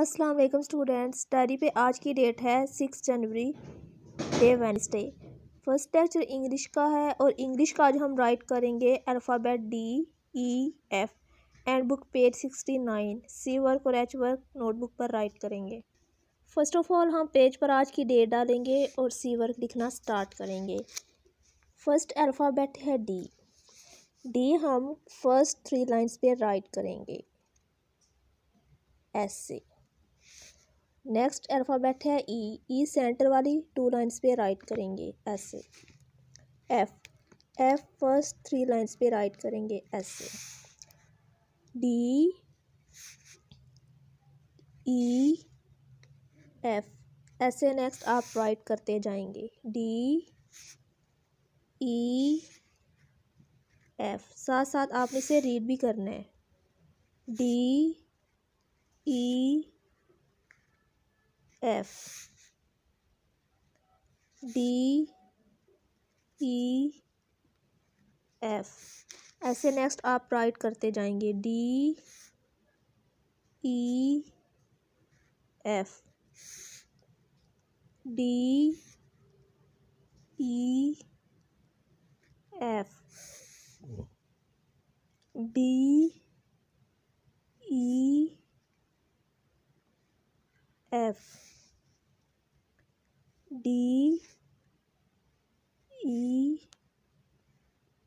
अस्सलाम वालेकुम students diary पे आज की डेट है सिक्स जनवरी day Wednesday first lecture English का है और इंग्लिश का आज हम राइट करेंगे alphabet D E F and book page sixty nine C work और एच वर्क नोटबुक पर राइट करेंगे फ़र्स्ट ऑफ ऑल हम पेज पर आज की डेट डालेंगे और सी वर्क लिखना स्टार्ट करेंगे फर्स्ट अल्फ़ाबेट है डी डी हम फर्स्ट थ्री लाइंस पे राइट करेंगे ऐसे नेक्स्ट अल्फ़ाबेट है ई ई सेंटर वाली टू लाइंस पे राइट करेंगे ऐसे F F first three lines पे राइट करेंगे ऐसे डी ई एफ ऐसे नेक्स्ट आप राइट करते जाएंगे डी ई e. एफ साथ साथ आपने इसे रीड भी करना है D E e. F D E F ऐसे नेक्स्ट आप राइट करते जाएंगे D E F D E F D E F D E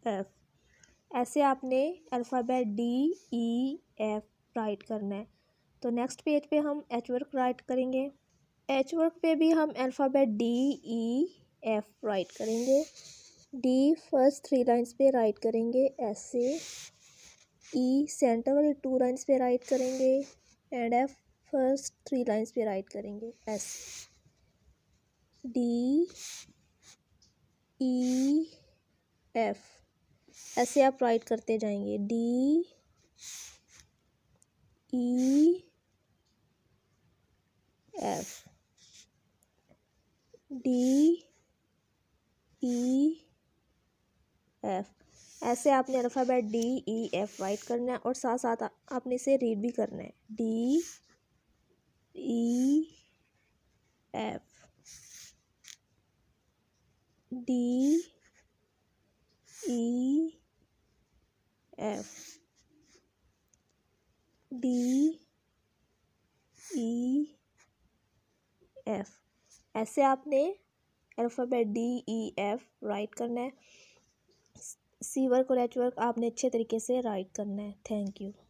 F ऐसे आपने alphabet D E F write करना है तो नेक्स्ट पेज पे हम एच वर्क राइट करेंगे एच वर्क पे भी हम alphabet D E F write करेंगे डी फर्स्ट थ्री लाइंस पे राइट करेंगे ऐसे ई सेंटर वाले टू लाइंस पे राइट करेंगे and F first three lines पे राइट करेंगे ऐसे डी ई एफ ऐसे आप राइट करते जाएंगे D E F D E F ऐसे आपने alphabet D E F write करना है और साथ साथ आपने इसे रीड भी करना है D E F D E F D E F ऐसे आपने alphabet D E F write करना है सीवर को नेटवर्क आपने अच्छे तरीके से राइट करना है थैंक यू